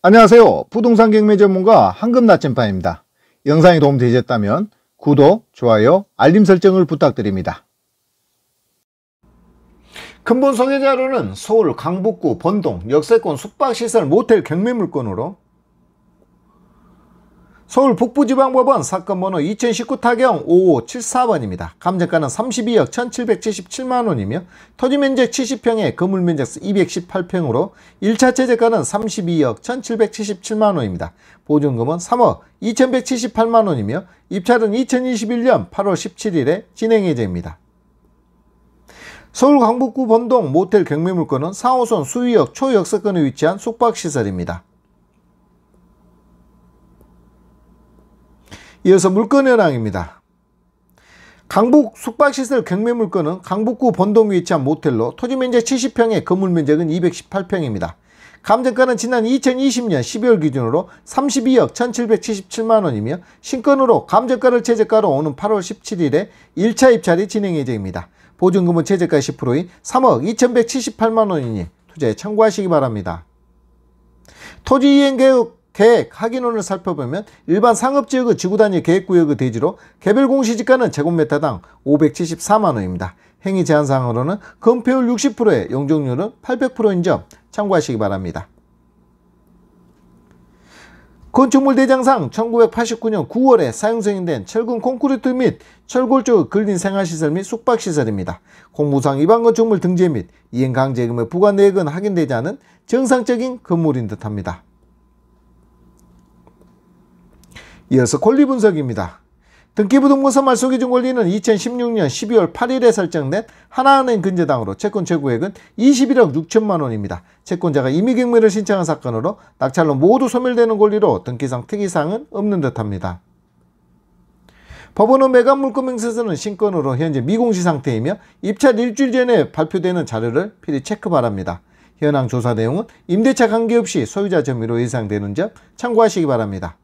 안녕하세요. 부동산 경매 전문가 황금나침반입니다. 영상이 도움되셨다면 구독, 좋아요, 알림 설정을 부탁드립니다. 근본 소개자료는 서울 강북구 번동 역세권 숙박시설 모텔 경매 물건으로 서울 북부지방법원 사건 번호 2019 타경 5574번입니다. 감정가는 32억 1777만원이며 토지면적 70평에 건물면적 218평으로 1차 최저가는 32억 1777만원입니다. 보증금은 3억 2178만원이며 입찰은 2021년 8월 17일에 진행예정입니다. 서울 강북구 본동 모텔 경매물건은 4호선 수위역 초역세건에 위치한 숙박시설입니다. 이어서 물건현황입니다. 강북 숙박시설 경매 물건은 강북구 본동 위치한 모텔로 토지 면적 70평에 건물 면적은 218평입니다. 감정가는 지난 2020년 12월 기준으로 32억 1777만원이며 신건으로 감정가를 최저가로 오는 8월 17일에 1차 입찰이 진행 예정입니다. 보증금은 최저가 10%인 3억 2178만원이니 투자에 참고하시기 바랍니다. 토지 이행계획 계획 확인원을 살펴보면 일반 상업지역의 지구단위 계획구역의 대지로 개별 공시지가는 제곱메타당 574만원입니다. 행위 제한사항으로는 건폐율 60%에 용적률은 800%인 점 참고하시기 바랍니다. 건축물 대장상 1989년 9월에 사용 승인된 철근 콘크리트 및 철골조 근린 생활시설 및 숙박시설입니다. 공무상 위반 건축물 등재 및 이행 강제금의 부과 내역은 확인되지 않은 정상적인 건물인 듯합니다. 이어서 권리분석입니다. 등기부등본서 말소기준 권리는 2016년 12월 8일에 설정된 하나은행 근저당으로 채권 최고액은 21억 6천만 원입니다. 채권자가 임의경매를 신청한 사건으로 낙찰로 모두 소멸되는 권리로 등기상 특이사항은 없는 듯합니다. 법원은 매각물권명세서는 신권으로 현재 미공시 상태이며 입찰 일주일 전에 발표되는 자료를 필히 체크 바랍니다. 현황 조사 내용은 임대차 관계없이 소유자 점유로 예상되는 점 참고하시기 바랍니다.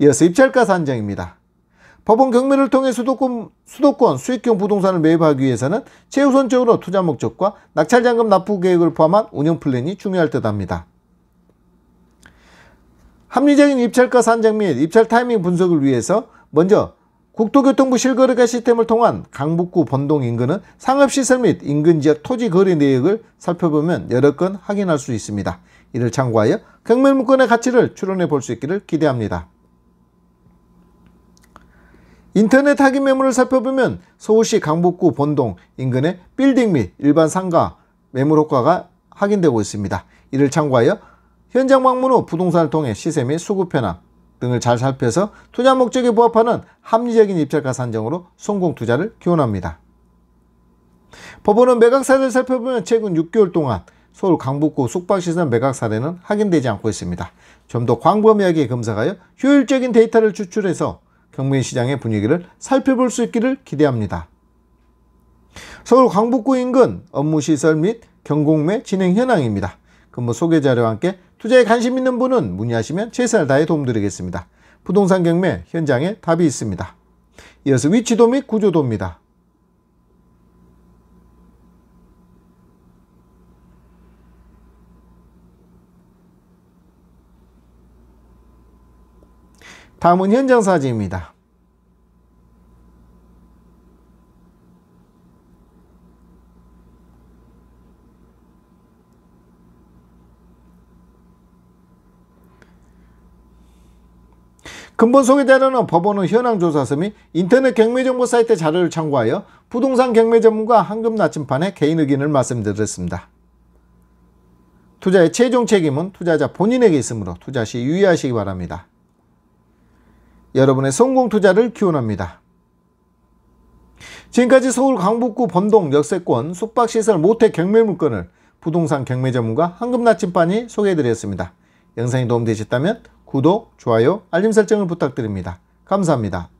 이어서 입찰가 산정입니다. 법원 경매를 통해 수도권, 수도권 수익형 부동산을 매입하기 위해서는 최우선적으로 투자 목적과 낙찰잔금 납부 계획을 포함한 운영 플랜이 중요할 듯 합니다. 합리적인 입찰가 산정 및 입찰 타이밍 분석을 위해서 먼저 국토교통부 실거래가 시스템을 통한 강북구 번동 인근은 상업시설 및 인근 지역 토지 거래 내역을 살펴보면 여러 건 확인할 수 있습니다. 이를 참고하여 경매 물건의 가치를 추론해 볼 수 있기를 기대합니다. 인터넷 하기 매물을 살펴보면 서울시 강북구 본동 인근의 빌딩 및 일반 상가 매물 효과가 확인되고 있습니다. 이를 참고하여 현장 방문 후 부동산을 통해 시세 및 수급 변화 등을 잘 살펴서 투자 목적에 부합하는 합리적인 입찰가 산정으로 성공 투자를 기원합니다. 법원은 매각 사례를 살펴보면 최근 6개월 동안 서울 강북구 숙박시설 매각 사례는 확인되지 않고 있습니다. 좀 더 광범위하게 검사하여 효율적인 데이터를 추출해서 경매 시장의 분위기를 살펴볼 수 있기를 기대합니다. 서울 광북구 인근 업무시설 및 경공매 진행 현황입니다. 근무 소개 자료와 함께 투자에 관심 있는 분은 문의하시면 최선을 다해 도움드리겠습니다. 부동산 경매 현장에 답이 있습니다. 이어서 위치도 및 구조도입니다. 다음은 현장 사진입니다. 근본 소개자료는 법원의 현황조사서 및 인터넷 경매정보 사이트 자료를 참고하여 부동산 경매 전문가 황금 나침판의 개인 의견을 말씀드렸습니다. 투자의 최종 책임은 투자자 본인에게 있으므로 투자 시 유의하시기 바랍니다. 여러분의 성공 투자를 기원합니다. 지금까지 서울 강북구 범동 역세권 숙박시설 모태 경매 물건을 부동산 경매 전문가 황금나침반이 소개해드렸습니다. 영상이 도움되셨다면 구독, 좋아요, 알림 설정을 부탁드립니다. 감사합니다.